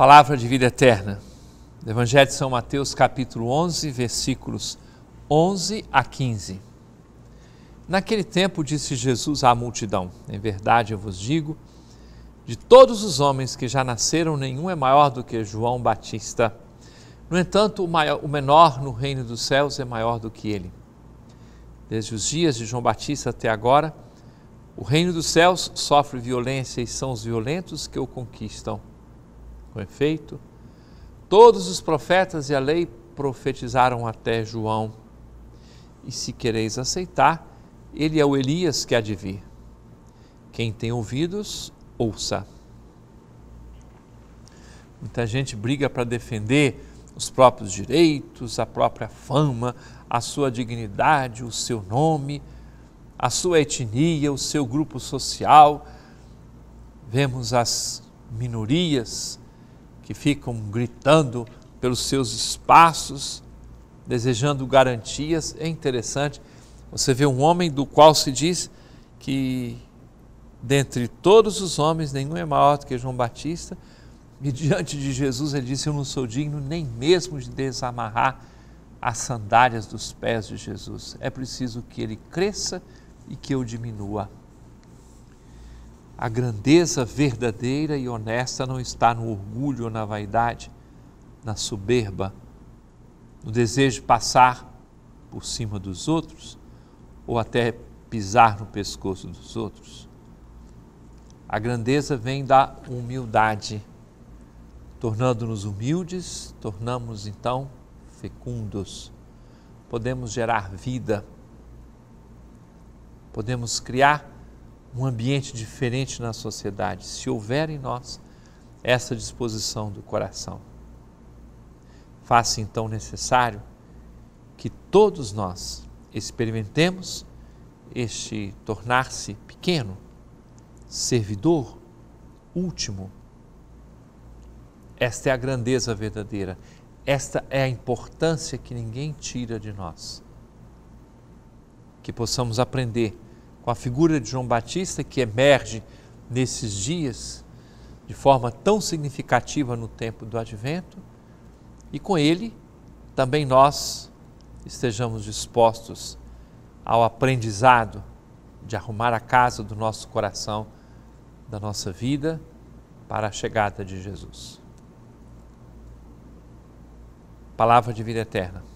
palavra de vida eterna. Evangelho de São Mateus, capítulo 11, versículos 11 a 15. Naquele tempo disse Jesus à multidão: Em verdade eu vos digo, de todos os homens que já nasceram, nenhum é maior do que João Batista. No entanto, o, maior, o menor no reino dos céus é maior do que ele. Desde os dias de João Batista até agora, o reino dos céus sofre violência e são os violentos que o conquistam com efeito, todos os profetas e a lei profetizaram até João. E se quereis aceitar, ele é o Elias que há de vir. Quem tem ouvidos, ouça. Muita gente briga para defender os próprios direitos, a própria fama, a sua dignidade, o seu nome, a sua etnia, o seu grupo social. Vemos as minorias que ficam gritando pelos seus espaços, desejando garantias. É interessante, você vê um homem do qual se diz que, dentre todos os homens, nenhum é maior do que João Batista, e diante de Jesus ele disse: Eu não sou digno nem mesmo de desamarrar as sandálias dos pés de Jesus. É preciso que ele cresça e que eu diminua. A grandeza verdadeira e honesta não está no orgulho ou na vaidade, na soberba, no desejo de passar por cima dos outros ou até pisar no pescoço dos outros. A grandeza vem da humildade. Tornando-nos humildes, tornamos então fecundos. Podemos gerar vida. Podemos criar um ambiente diferente na sociedade, se houver em nós essa disposição do coração. Faça então necessário que todos nós experimentemos este tornar-se pequeno, servidor, último. Esta é a grandeza verdadeira, esta é a importância que ninguém tira de nós. Que possamos aprender com a figura de João Batista que emerge nesses dias de forma tão significativa no tempo do advento, e com ele também nós estejamos dispostos ao aprendizado de arrumar a casa do nosso coração, da nossa vida, para a chegada de Jesus. Palavra de vida eterna.